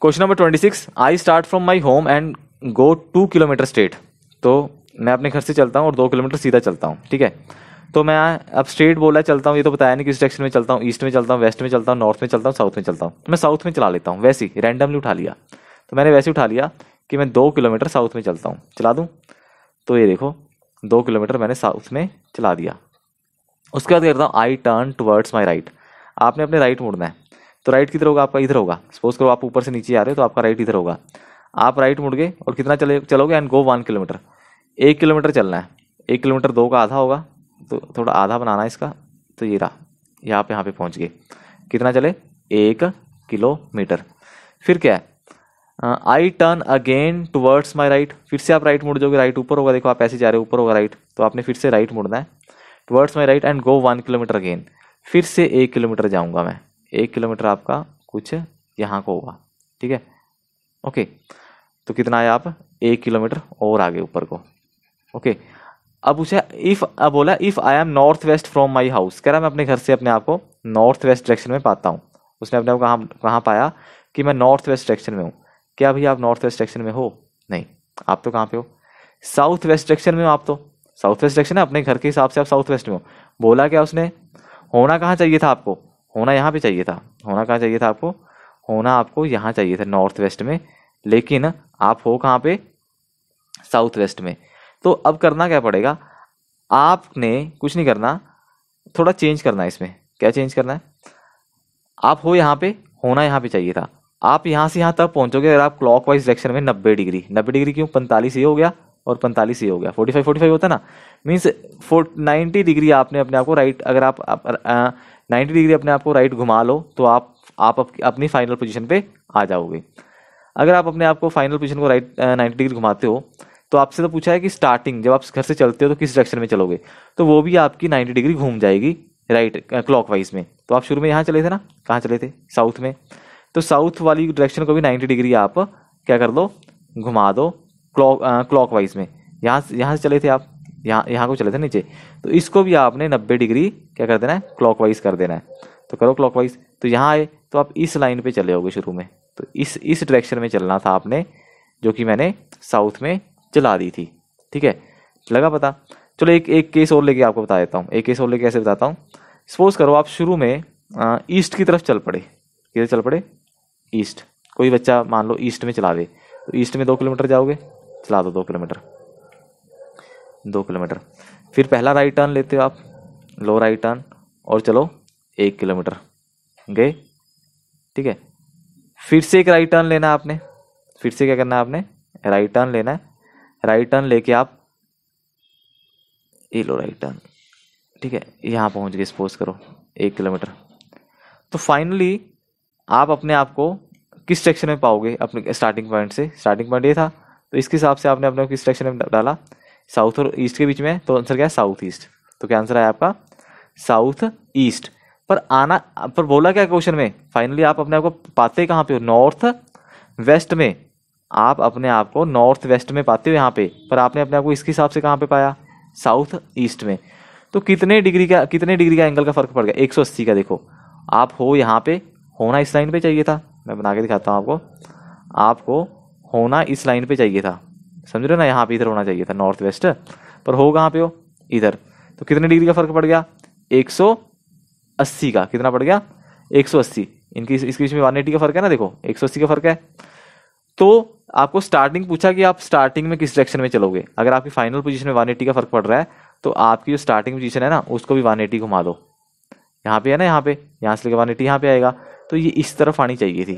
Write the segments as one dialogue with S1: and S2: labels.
S1: question number twenty six I start from my home and go to kilometre straight तो मैं अपने घर से चलता हूँ और दो किलोमीटर सीधा चलता हूँ ठीक है तो मैं अब स्ट्रेट बोला चलता हूँ ये तो बताया नहीं किस डायरेक्शन में चलता हूँ ईस्ट में चलता हूँ वेस्ट में चलता हूँ नॉर्थ में चलता हूँ साउथ में चलता हूँ तो मैं साउथ में चला लेता हूँ वैसे ही रैंडमली उठा लिया तो मैंने वैसे उठा लिया कि मैं दो किलोमीटर साउथ में चलता हूँ चला दूँ तो ये देखो दो किलोमीटर मैंने साउथ में चला दिया उसके बाद करता हूँ I turn towards my right आपने अपने राइट मुड़ना है तो राइट किधर होगा आपका इधर होगा सपोज करो आप ऊपर से नीचे आ रहे हो तो आपका राइट इधर होगा आप राइट मुड़ गए और कितना चले चलोगे एंड गो वन किलोमीटर एक किलोमीटर चलना है एक किलोमीटर दो का आधा होगा तो थोड़ा आधा बनाना है इसका तो ये रहा यहाँ आप यहाँ पे पहुँच गए कितना चले एक किलोमीटर फिर क्या है I turn again towards my right फिर से आप राइट मुड़ जाओगे राइट ऊपर होगा देखो आप ऐसे जा रहे हो ऊपर होगा राइट तो आपने फिर से राइट मुड़ना है towards my right and go one kilometre again फिर से एक किलोमीटर जाऊँगा मैं एक किलोमीटर आपका कुछ यहाँ को होगा ठीक है ओके तो कितना आया आप एक किलोमीटर और आगे ऊपर को ओके अब उसे इफ अब बोला if I am north west from my house कह रहा मैं अपने घर से अपने आप को नॉर्थ वेस्ट डायरेक्शन में पाता हूँ उसने अपने आप कहाँ कहाँ पाया कि मैं नॉर्थ वेस्ट डायरेक्शन में हूँ क्या भैया आप नॉर्थ वेस्ट डायरेक्शन में हो नहीं आप तो कहाँ पे हो साउथ वेस्ट डायरेक्शन में हो आप तो साउथ वेस्ट डायरेक्शन है अपने घर के हिसाब से आप साउथ वेस्ट में हो बोला क्या उसने होना कहाँ चाहिए था आपको होना यहाँ पे चाहिए था होना कहाँ चाहिए था आपको होना आपको यहाँ चाहिए था नॉर्थ वेस्ट में लेकिन आप हो कहाँ पे साउथ वेस्ट में तो अब करना क्या पड़ेगा आपने कुछ नहीं करना थोड़ा चेंज करना है इसमें क्या चेंज करना है आप हो यहाँ पे होना यहाँ पे चाहिए था आप यहाँ से यहाँ तक पहुँचोगे अगर आप क्लॉक वाइज डायरेक्शन में नब्बे डिग्री नब्बे डिग्री क्यों पैंतालीस ये हो गया और पैंतालीस ये हो गया फोर्टी फाइव फोर्टी फाइव होता ना मीन्स फोर नाइन्टी डिग्री आपने अपने आप को राइट अगर आप, आप 90 डिग्री अपने आप को राइट घुमा लो तो आप आप अपनी फाइनल पोजीशन पे आ जाओगे अगर आप अपने आप को फाइनल पोजीशन को राइट नाइन्टी डिग्री घुमाते हो तो आपसे तो पूछा है कि स्टार्टिंग जब आप घर से चलते हो तो किस डायरेक्शन में चलोगे तो वो भी आपकी नाइन्टी डिग्री घूम जाएगी राइट क्लॉकवाइज में तो आप शुरू में यहाँ चले थे ना कहाँ चले थे साउथ में तो साउथ वाली डायरेक्शन को भी नाइन्टी डिग्री आप क्या कर दो घुमा दो क्लॉक क्लॉक वाइज में यहाँ यहाँ से चले थे आप यहाँ यहाँ को चले थे नीचे तो इसको भी आपने नब्बे डिग्री क्या कर देना है क्लॉकवाइज कर देना है तो करो क्लॉकवाइज तो यहाँ आए तो आप इस लाइन पे चले होगे शुरू में तो इस इस डायरेक्शन में चलना था आपने जो कि मैंने साउथ में चला दी थी ठीक है लगा पता चलो एक एक केस और लेके आपको बता देता हूँ एक केस और लेके ऐसे बताता हूँ सपोज करो आप शुरू में ईस्ट की तरफ चल पड़े किधर चल पड़े ईस्ट कोई बच्चा मान लो ईस्ट में चला दे तो ईस्ट में दो किलोमीटर जाओगे चला दो दो किलोमीटर दो किलोमीटर फिर पहला राइट टर्न लेते हो आप लो राइट टर्न और चलो एक किलोमीटर गए ठीक है फिर से एक राइट टर्न लेना आपने फिर से क्या करना है आपने राइट टर्न लेना है राइट टर्न लेके आप ये लो राइट टर्न ठीक है यहाँ पहुँच गए स्पोज करो एक किलोमीटर तो फाइनली आप अपने आप को किस सेक्शन में पाओगे अपने स्टार्टिंग पॉइंट से स्टार्टिंग पॉइंट ये था तो इसके हिसाब से आपने अपने किस सेक्शन में डाला साउथ और ईस्ट के बीच में तो आंसर क्या है साउथ ईस्ट तो क्या आंसर आया आपका साउथ ईस्ट पर आना पर बोला क्या क्वेश्चन में फाइनली आप अपने आप को पाते कहाँ पे हो नॉर्थ वेस्ट में आप अपने आप को नॉर्थ वेस्ट में पाते हो यहाँ पे पर आपने अपने आप को इसके हिसाब से कहाँ पे पाया साउथ ईस्ट में तो कितने डिग्री का कितने डिग्री का एंगल का फर्क पड़ गया एक का देखो आप हो यहाँ पे होना इस लाइन पर चाहिए था मैं बना के दिखाता हूँ आपको आपको होना इस लाइन पर चाहिए था समझ रहे हो ना यहाँ पे इधर होना चाहिए था नॉर्थ वेस्ट पर हो कहाँ पे हो इधर तो कितने डिग्री का फर्क पड़ गया 180 का कितना पड़ गया 180 इनकी इसके बीच में वन का फर्क है ना देखो 180 का फर्क है तो आपको स्टार्टिंग पूछा कि आप स्टार्टिंग में किस डायरेक्शन में चलोगे अगर आपकी फाइनल पोजिशन में वन का फर्क पड़ रहा है तो आपकी जो स्टार्टिंग पोजिशन है ना उसको भी वन घुमा दो यहाँ पे है ना यहाँ पे यहाँ से लेकर एटी यहाँ पे आएगा तो ये इस तरफ आनी चाहिए थी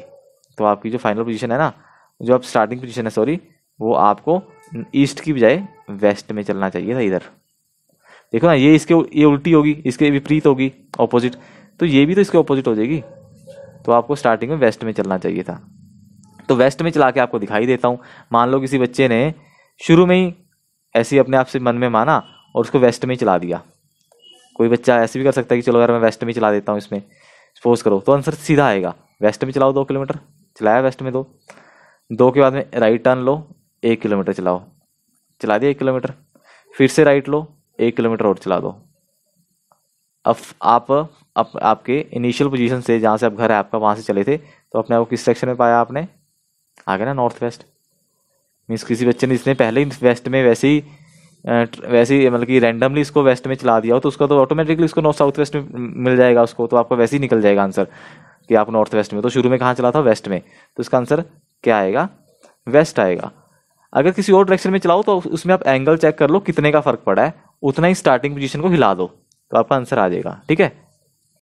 S1: तो आपकी जो फाइनल पोजीशन है ना जो आप स्टार्टिंग पोजीशन है सॉरी वो आपको ईस्ट की बजाय वेस्ट में चलना चाहिए था इधर देखो ना ये इसके ये उल्टी होगी इसके विपरीत होगी ऑपोजिट तो ये भी तो इसके ऑपोजिट हो जाएगी तो आपको स्टार्टिंग में वेस्ट में चलना चाहिए था तो वेस्ट में चला के आपको दिखाई देता हूँ मान लो किसी बच्चे ने शुरू में ही ऐसे अपने आप से मन में माना और उसको वेस्ट में ही चला दिया कोई बच्चा ऐसे भी कर सकता है कि चलो यार मैं वेस्ट में चला देता हूँ इसमें सपोज करो तो आंसर सीधा आएगा वेस्ट में चलाओ दो किलोमीटर चलाया वेस्ट में दो दो के बाद में राइट टर्न लो एक किलोमीटर चलाओ चला दिया एक किलोमीटर फिर से राइट लो एक किलोमीटर और चला दो अब आप अप, आपके इनिशियल पोजीशन से जहाँ से आप घर है आपका वहाँ से चले थे तो अपने आप को किस सेक्शन में पाया आपने आ गया ना नॉर्थ वेस्ट मीन्स किसी बच्चे ने इसने पहले ही वेस्ट में वैसे ही वैसे ही मतलब कि रैंडमली इसको वेस्ट में चला दिया हो तो उसका तो ऑटोमेटिकली उसको नॉर्थ साउथ वेस्ट में मिल जाएगा उसको तो आपका वैसे ही निकल जाएगा आंसर कि आप नॉर्थ वेस्ट में तो शुरू में कहाँ चला था वेस्ट में तो इसका आंसर क्या आएगा वेस्ट आएगा अगर किसी और डायरेक्शन में चलाओ तो उसमें आप एंगल चेक कर लो कितने का फर्क पड़ा है उतना ही स्टार्टिंग पोजीशन को हिला दो तो आपका आंसर आ जाएगा ठीक है